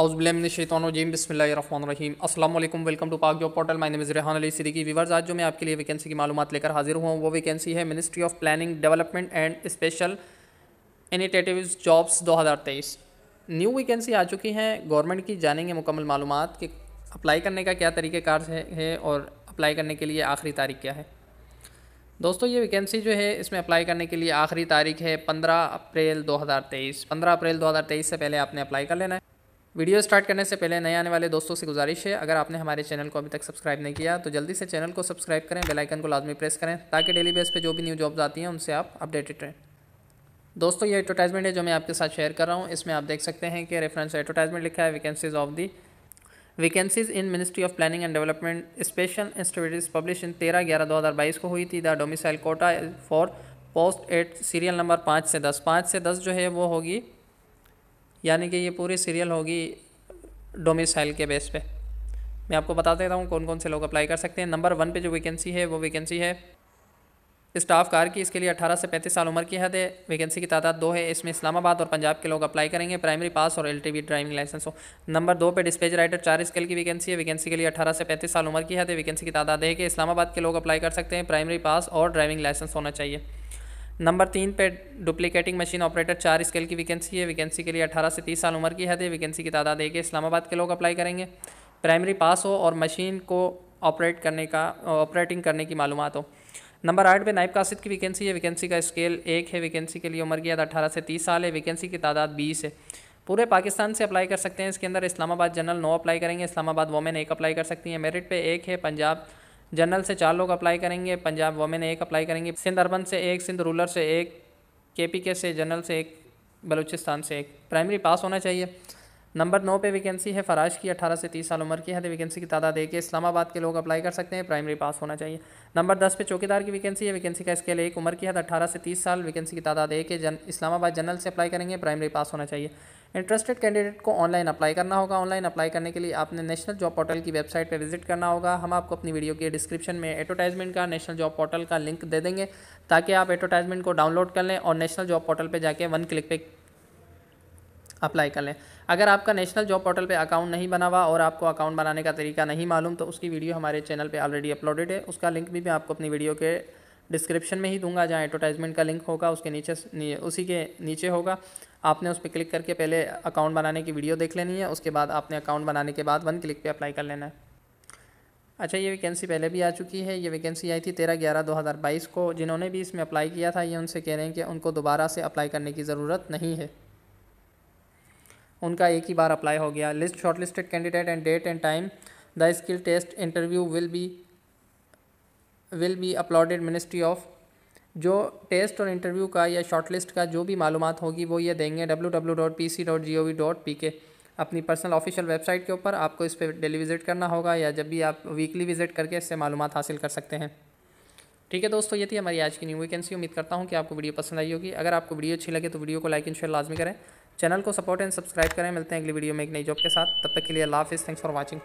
अउज़बिलम शैतानजीम बसमीम असल welcome to Pak job portal my name is Rehan Ali Siddiqui viewers आज जो मैं आपके लिए वैकेंसी की मालूम लेकर हाजिर हुआ हूँ वो वैकेंसी है ministry of planning development and special initiative jobs 2023 new vacancy आ चुकी हैं गवर्नमेंट की जानेंगे मुकम्मल मालूम कि अप्लाई करने का क्या तरीक़ेकार है और अप्लाई करने के लिए आखिरी तारीख क्या है दोस्तों ये वैकेंसी जो है इसमें अप्लाई करने के लिए आखिरी तारीख है 15 अप्रैल 2023 15 अप्रैल 2023 से पहले आपने अप्लाई कर लेना है वीडियो स्टार्ट करने से पहले नए आने वाले दोस्तों से गुजारिश है अगर आपने हमारे चैनल को अभी तक सब्सक्राइब नहीं किया तो जल्दी से चैनल को सब्सक्राइब करें बेल आइकन को लाजमी प्रेस करें ताकि डेली बेस पे जो भी न्यू जॉब्स आती हैं उनसे आप अपडेटेड रहें दोस्तों ये एडवर्टाइजमेंट है जो मैं आपके साथ शेयर कर रहा हूँ इसमें आप देख सकते हैं कि रेफरेंस एडवर्टाइजमेंट लिखा है vacancies of the vacancies in ministry of planning and development special institute publish in तेरह ग्यारह दो हज़ार बाईस को हुई थी the domicile quota for post at serial number पाँच से दस पाँच से दस जो है वो होगी यानी कि ये पूरी सीरियल होगी डोमिसाइल के बेस पे मैं आपको बता देता हूँ कौन कौन से लोग अप्लाई कर सकते हैं नंबर वन पे जो वैकेंसी है वो वैकेंसी है स्टाफ कार की इसके लिए 18 से 35 साल उम्र की हद है वैकेंसी की तादाद दो है इसमें इस्लामाबाद और पंजाब के लोग अप्लाई करेंगे प्राइमरी पास और एल ड्राइविंग लाइसेंस हो नंबर दो पे डिस्पेज राइटर चार स्केल की वैकेंसी है वैकेंसी के लिए 18 से 35 साल उम्र की हद है वैकेंसी की तादाद है कि इस्लामाबाद के लोग अप्लाई कर सकते हैं प्राइमरी पास और ड्राइविंग लाइसेंस होना चाहिए नंबर तीन पे डुप्लीकेटिंग मशीन ऑपरेटर चार स्केल की वैकेंसी है वैकेंसी के लिए अठारह से तीस साल उम्र की हद है वैकेंसी की तादाद एक इस्लामाबाद के लोग अप्लाई करेंगे प्राइमरी पास हो और मशीन को ऑपरेट करने का ऑपरेटिंग करने की मालूम हो नंबर आठ पे नाइब कासिद की वैकेंसी है वैकेंसी का स्केल एक है वैकेंसी के लिए उम्र की हद अठारह से तीस साल है वैकेंसी की तादाद बीस है पूरे पाकिस्तान से अप्लाई कर सकते हैं इसके अंदर इस्लामाबाद जनरल नो अप्लाई करेंगे इस्लामाबाद वोमेन एक अप्लाई कर सकती हैं मेरिट पे एक है पंजाब जनरल से चार लोग अप्लाई करेंगे पंजाब वोमेन एक अप्लाई करेंगे सिंध अरबन से एक सिंध रूरल से एक के पी के से जनरल से एक बलूचिस्तान से एक प्राइमरी पास होना चाहिए नंबर नौ पे वैकेंसी है फराज की 18 से 30 साल उम्र की है वैकेंसी तो की तादाद एक है इस्लामाबाद के लोग अप्लाई कर सकते हैं प्राइमरी पास होना चाहिए नंबर दस पे चौकीदार की वैकेंसी है वैकेंसी का स्केल एक उम्र की है तो अठारह से तीस साल वैकेंसी की तादाद एक है जन इस्लामाबाद जनरल से अप्लाई करेंगे प्राइमरी पास होना चाहिए इंटरेस्टेड कैंडिडेट को ऑनलाइन अप्लाई करना होगा ऑनलाइन अप्लाई करने के लिए आपने नेशनल जॉब पोर्टल की वेबसाइट पर विजिट करना होगा हम आपको अपनी वीडियो के डिस्क्रिप्शन में एडवर्टाइजमेंट का नेशनल जॉब पोर्टल का लिंक दे देंगे ताकि आप एडवर्टाइजमेंट को डाउनलोड कर लें और नेशनल जॉब पोर्टल पर जाके वन क्लिक पे अप्लाई कर लें अगर आपका नेशनल जॉब पोर्टल पे अकाउंट नहीं बना हुआ और आपको अकाउंट बनाने का तरीका नहीं मालूम तो उसकी वीडियो हमारे चैनल पे ऑलरेडी अपलोडेड है उसका लिंक भी मैं आपको अपनी वीडियो के डिस्क्रिप्शन में ही दूंगा जहाँ एडवर्टाइजमेंट का लिंक होगा उसके नीचे उसी के नीचे होगा आपने उस पर क्लिक करके पहले अकाउंट बनाने की वीडियो देख लेनी है उसके बाद आपने अकाउंट बनाने के बाद वन क्लिक पे अप्लाई कर लेना है अच्छा ये वैकेंसी पहले भी आ चुकी है ये वैकेंसी आई थी तेरह ग्यारह दो हज़ार बाईस को जिन्होंने भी इसमें अप्लाई किया था ये उनसे कह रहे हैं कि उनको दोबारा से अप्लाई करने की ज़रूरत नहीं है उनका एक ही बार अप्लाई हो गया list shortlisted candidate and date and time the skill test interview will be will be uploaded ministry of जो टेस्ट और इंटरव्यू का या शॉर्टलिस्ट का जो भी मालूम होगी वो ये देंगे W W dot P C dot G O V dot P K अपनी पर्सनल ऑफिशियल वेबसाइट के ऊपर आपको इस पर डेली विज़िट करना होगा या जब भी आप वीकली विज़िट करके इससे मालूम हासिल कर सकते हैं ठीक है दोस्तों ये थी हमारी आज की न्यू वैकेंसी उम्मीद करता हूँ कि आपको वीडियो पसंद आई होगी अगर आपको वीडियो अच्छी लगे तो वीडियो को लाइक एंड शेयर लाजमी करें चैनल को सपोर्ट एंड सब्सक्राइब करें मिलते हैं अगली वीडियो में एक नई जॉब के साथ तब तक के लिए अल्लाह हाफिज़ थैंक्स फॉर वॉचिंग